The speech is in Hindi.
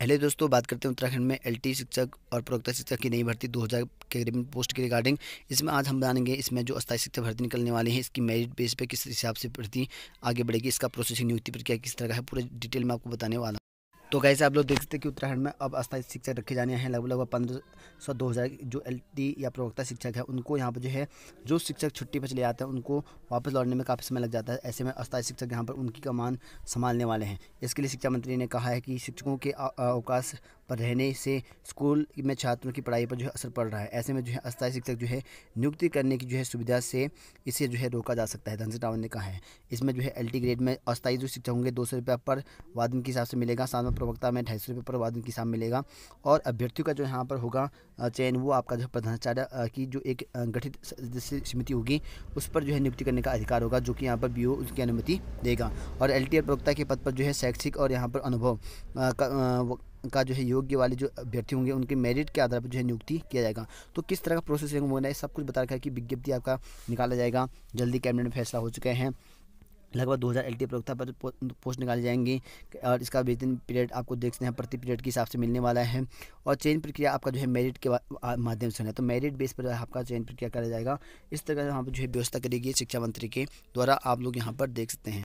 पहले दोस्तों बात करते हैं उत्तराखंड में एल शिक्षक और प्रवक्ता शिक्षक की नई भर्ती 2000 के पोस्ट की रिगार्डिंग इसमें आज हम जानेंगे इसमें जो अस्थायी शिक्षक भर्ती निकलने वाली है इसकी मेरिट बेस पे किस हिसाब से भर्ती आगे बढ़ेगी इसका प्रोसेसिंग नियुक्ति प्रक्रिया किस तरह है पूरे डिटेल में आपको बताने वाला तो कैसे आप लोग देख सकते हैं कि उत्तराखंड में अब अस्थायी शिक्षक रखे जाने हैं लगभग लगभग पंद्रह सौ दो हज़ार जो एल या प्रवक्ता शिक्षक है उनको यहाँ पर जो है जो शिक्षक छुट्टी पर चले जाते हैं उनको वापस लौटने में काफ़ी समय लग जाता है ऐसे में अस्थायी शिक्षक यहाँ पर उनकी कमान संभालने वाले हैं इसके लिए शिक्षा मंत्री ने कहा है कि शिक्षकों के अवकाश पर रहने से स्कूल में छात्रों की पढ़ाई पर जो है असर पड़ रहा है ऐसे में जो है अस्थायी शिक्षक जो है नियुक्ति करने की जो है सुविधा से इसे जो है रोका जा सकता है धनसी रावत ने कहा है इसमें जो है एल ग्रेड में अस्थायी जो शिक्षक होंगे दो सौ पर वादन के हिसाब से मिलेगा सातवा प्रवक्ता में ढाई सौ पर वादन के हिसाब मिलेगा और अभ्यर्थियों का जो यहाँ पर होगा चयन वो आपका जो प्रधानाचार्य की जो एक गठित समिति होगी उस पर जो है नियुक्ति करने का अधिकार होगा जो कि यहाँ पर बी उसकी अनुमति देगा और एल प्रवक्ता के पद पर जो है शैक्षिक और यहाँ पर अनुभव का जो है योग्य वाले जो अभ्यर्थी होंगे उनके मेरिट के आधार पर जो है नियुक्ति किया जाएगा तो किस तरह का प्रोसेस होना है सब कुछ बता रखा है कि विज्ञप्ति आपका निकाला जाएगा जल्दी कैबिनेट में फैसला हो चुके हैं लगभग 2000 टी प्रवक्ता पर पोस्ट निकाली जाएंगी और इसका वेतन पीरियड आपको देखते हैं प्रति पीरियड के हिसाब से मिलने वाला है और चयन प्रक्रिया आपका जो है मेरिट के माध्यम से होना है तो मेरिट बेस पर आपका चयन प्रक्रिया करा जाएगा इस तरह से वहाँ पर जो है व्यवस्था करेगी शिक्षा मंत्री के द्वारा आप लोग यहाँ पर देख सकते हैं